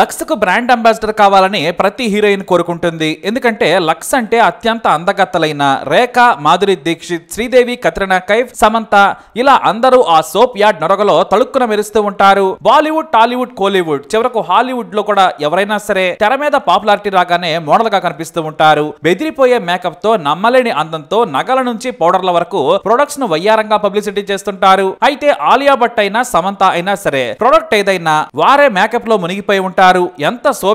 లక్స్కు brand ambassador కావాలని ప్రతి heroine కోరుకుంటుంది ఎందుకంటే లక్స్ అంటే అత్యంత అందగత్తలైన రేఖ మాధురి దీక్షిత్ శ్రీదేవి కత్రినా కైఫ్ సమంత ఇలా అందరూ ఆ సోప్ యార్డ్ నొరగలో తళుక్కున మెరుస్తూ ఉంటారు బాలీవుడ్ టాలీవుడ్ కోలీవుడ్ చివరకు హాలీవుడ్ లో కూడా ఎవరైనా సరే తెర మీద పాపులారిటీ రాగానే మోడల్ గా కనిపిస్తూ ఉంటారు బెదిరిపోయే మేకప్ తో నమ్మలేని అందంతో నగల నుంచి పౌడర్ల వరకు ప్రొడక్ట్స్ ను వయ్యారంగా పబ్లిసిటీ చేస్తుంటారు అయితే ఆలియా భట్ అయినా సమంత అయినా సరే ప్రొడక్ట్ ఏదైనా వారే మేకప్ లో మునిగిపోయి ఉంటారు అంటారు ఎంత సో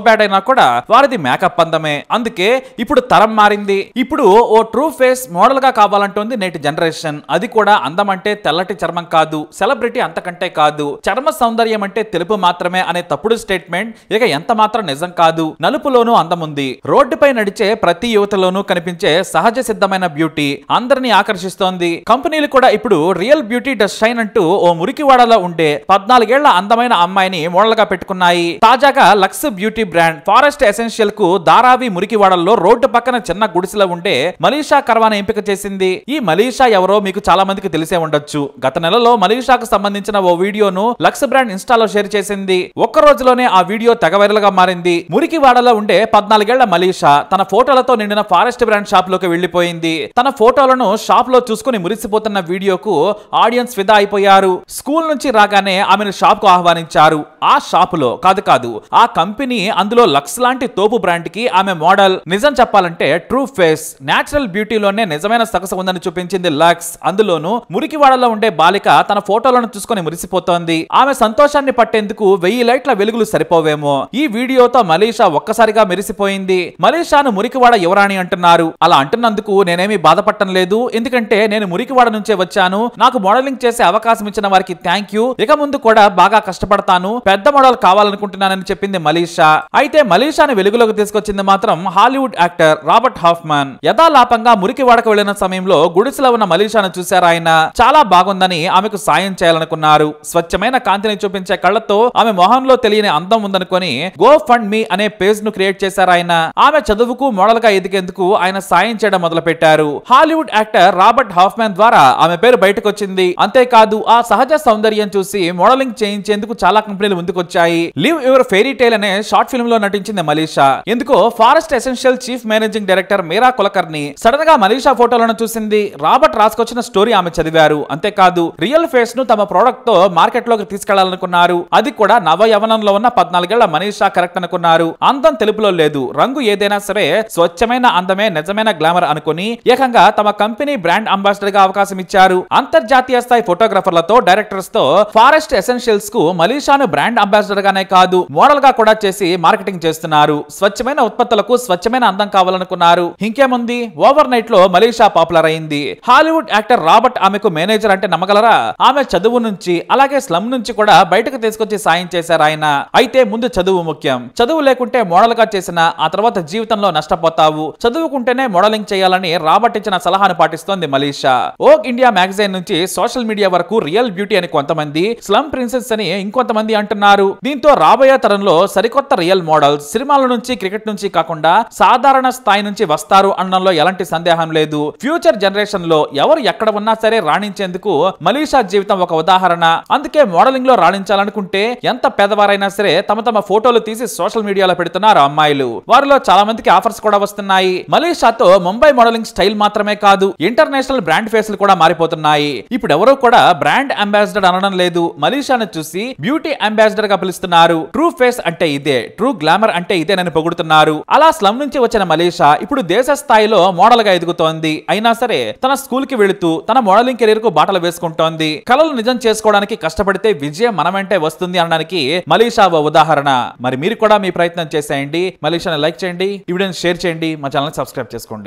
కూడా వారిది మేకప్ అందమే అందుకే ఇప్పుడు తరం మారింది ఇప్పుడు ఓ ట్రూ ఫేస్ మోడల్ గా కావాలంటుంది నేటి జనరేషన్ అది కూడా అందం అంటే తెల్లటి చర్మం కాదు సెలబ్రిటీ అంతకంటే కాదు చర్మ సౌందర్యం అంటే తెలుపు మాత్రమే అనే తప్పుడు స్టేట్మెంట్ ఇక ఎంత మాత్రం నిజం కాదు నలుపులోనూ అందముంది రోడ్డుపై నడిచే ప్రతి యువతలోనూ కనిపించే సహజ సిద్ధమైన బ్యూటీ అందరినీ ఆకర్షిస్తోంది కంపెనీలు కూడా ఇప్పుడు రియల్ బ్యూటీ డస్ట్ షైన్ అంటూ ఓ మురికివాడలో ఉండే పద్నాలుగేళ్ల అందమైన అమ్మాయిని మోడల్ గా పెట్టుకున్నాయి తాజాగా కాగా Lux beauty brand forest essential కు దారావి మురికివాడల్లో రోడ్డు పక్కన చిన్న గుడిసెలో ఉండే మలీషా కర్వాన్ ఎంపిక చేసింది ఈ మలీషా ఎవరో మీకు చాలా మందికి తెలిసే ఉండొచ్చు గత నెలలో మలీషాకు సంబంధించిన ఓ వీడియోను లక్స్ బ్రాండ్ ఇన్స్టాలో షేర్ చేసింది ఒక్క రోజులోనే ఆ వీడియో తెగ వైరల్ గా మారింది మురికివాడలో ఉండే పద్నాలుగేళ్ల మలీషా తన ఫోటోలతో నిండిన ఫారెస్ట్ బ్రాండ్ షాప్ లోకి వెళ్లిపోయింది తన ఫోటోలను షాప్ లో చూసుకుని మురిసిపోతున్న వీడియోకు ఆడియన్స్ ఫిదా అయిపోయారు స్కూల్ నుంచి రాగానే ఆమెను షాప్ కు ఆహ్వానించారు ఆ షాపులో కాదు కాదు ఆ కంపెనీ అందులో లక్స్ లాంటి తోపు బ్రాండ్ కి ఆమె మోడల్ నిజం చెప్పాలంటే ట్రూ ఫేస్ నేచురల్ బ్యూటీలోనే నిజమైన సగస ఉందని చూపించింది లక్స్ అందులోనూ మురికివాడలో ఉండే బాలిక తన ఫోటోలను చూసుకుని మురిసిపోతోంది ఆమె సంతోషాన్ని పట్టేందుకు వెయ్యి లైట్ల వెలుగులు సరిపోవేమో ఈ వీడియోతో మలీషా ఒక్కసారిగా మెరిసిపోయింది మలీషాను మురికివాడ యువరాణి అంటున్నారు అలా అంటున్నందుకు నేనేమి బాధపడటం లేదు ఎందుకంటే నేను మురికివాడ నుంచే వచ్చాను నాకు మోడలింగ్ చేసే అవకాశం ఇచ్చిన వారికి థ్యాంక్ యూ ఇక ముందు కూడా బాగా కష్టపడతాను పెద్ద మోడల్ కావాలనుకుంటున్నానని చెప్పింది మలీషా అయితే మలీషాని వెలుగులోకి తీసుకొచ్చింది మాత్రం హాలీవుడ్ యాక్టర్ రాబర్ట్ హాఫ్మాన్ యథాలాపంగా మురికి వాడక వెళ్లిన సమయంలో గుడిసెలో ఉన్న మలీషాను చూశారా ఆయన చాలా బాగుందని ఆమెకు సాయం చేయాలనుకున్నారు స్వచ్ఛమైన కాంతిని చూపించే కళ్లతో ఆమె మొహంలో తెలియని అందం ఉందనుకొని గో ఫండ్ మీ అనే పేజ్ ను క్రియేట్ చేశారు ఆయన ఆమె చదువుకు మోడల్ గా ఎదిగేందుకు ఆయన సాయం చేయడం మొదలు పెట్టారు హాలీవుడ్ యాక్టర్ రాబర్ట్ హాఫ్మాన్ ద్వారా ఆమె పేరు బయటకు వచ్చింది అంతేకాదు ఆ సహజ సౌందర్యం చూసి మోడలింగ్ చేయించేందుకు చాలా కంపెనీలు ముందుకొచ్చాయి లివ్ యువర్ ఫెయిరీ టైల్ అనే షార్ట్ ఫిల్మ్ లో నటించింది మలీషా ఎందుకో forest essential chief managing director Meera Kulkarni sudden గా మలీషా ఫోటోలను చూసింది రాబర్ట్ రాసుకొచ్చిన స్టోరీ ఆమె చదివారు అంతేకాదు రియల్ ఫేస్ ను తమ ప్రోడక్ట్ తో మార్కెట్ లోకి తీసుకెళ్లాలనుకున్నారు అది కూడా నవ యవనంలో ఉన్న పద్నాలుగేళ్ల మలీషా కరెక్ట్ అనుకున్నారు అందం తెలుపులో లేదు రంగు ఏదైనా సరే స్వచ్ఛమైన అందమే నిజమైన గ్లామర్ అనుకుని ఏకంగా తమ కంపెనీ బ్రాండ్ అంబాసిడర్ గా అవకాశం ఇచ్చారు అంతర్జాతీయ స్థాయి ఫోటోగ్రాఫర్లతో డైరెక్టర్స్ తో ఫారెస్ట్ ఎసెన్షియల్స్ కు మలీషాను బ్రాండ్ అంబాసిడర్ గానే కాదు మోడల్గా కూడా చేసి మార్కెటింగ్ చేస్తున్నారు స్వచ్ఛమైన ఉత్పత్తులకు స్వచ్ఛమైన అందం కావాలనుకున్నారు ఇంకేముంది ఓవర్ నైట్ లో మలేషియా పాపులర్ అయింది హాలీవుడ్ యాక్టర్ రాబర్ట్ ఆమెకు మేనేజర్ అంటే నమ్మగలరా ఆమె చదువు నుంచి అలాగే స్లమ్ నుంచి కూడా బయటకు తీసుకొచ్చి సాయం చేశారు ఆయన అయితే ముందు చదువు ముఖ్యం చదువు లేకుంటే మోడల్ గా చేసిన ఆ తర్వాత జీవితంలో నష్టపోతావు చదువుకుంటేనే మోడలింగ్ చేయాలని రాబర్ట్ ఇచ్చిన సలహాను పాటిస్తోంది మలేషియా ఓక్ ఇండియా మ్యాగజైన్ నుంచి సోషల్ మీడియా వరకు రియల్ బ్యూటీ అని కొంతమంది స్లమ్ ప్రిన్సెస్ అని ఇంకొంతమంది అంటున్నారు దీంతో రాబోయే తరం ప్రపంచంలో సరికొత్త రియల్ మోడల్స్ సినిమాల నుంచి క్రికెట్ నుంచి కాకుండా సాధారణ స్థాయి నుంచి వస్తారు అనడంలో ఎలాంటి సందేహం లేదు ఫ్యూచర్ జనరేషన్ లో ఎవరు ఎక్కడ ఉన్నా సరే రాణించేందుకు మలీషా జీవితం ఒక ఉదాహరణ అందుకే మోడలింగ్ లో రాణించాలనుకుంటే ఎంత పెద్దవారైనా సరే తమ తమ ఫోటోలు తీసి సోషల్ మీడియాలో పెడుతున్నారు అమ్మాయిలు వారిలో చాలా మందికి ఆఫర్స్ కూడా వస్తున్నాయి మలీషాతో ముంబై మోడలింగ్ స్టైల్ మాత్రమే కాదు ఇంటర్నేషనల్ బ్రాండ్ ఫేస్లు కూడా మారిపోతున్నాయి ఇప్పుడు ఎవరు కూడా బ్రాండ్ అంబాసిడర్ అనడం లేదు మలీషాను చూసి బ్యూటీ అంబాసిడర్ గా పిలుస్తున్నారు ట్రూ ఫేస్ ఎక్స్ప్రెస్ అంటే ఇదే ట్రూ గ్లామర్ అంటే ఇదే నన్ను పొగుడుతున్నారు అలా స్లమ్ నుంచి వచ్చిన మలేషా ఇప్పుడు దేశ స్థాయిలో మోడల్ గా ఎదుగుతోంది అయినా సరే తన స్కూల్ కి వెళుతూ తన మోడలింగ్ కెరీర్ కు బాటలు వేసుకుంటోంది కళలు నిజం చేసుకోవడానికి కష్టపడితే విజయం మన వెంటే వస్తుంది అనడానికి మలేషా ఓ ఉదాహరణ మరి మీరు కూడా మీ ప్రయత్నం చేసేయండి మలేషాని లైక్ చేయండి ఈ వీడియోని షేర్ చేయండి మా ఛానల్ సబ్స్క్రైబ్ చేసుకోండి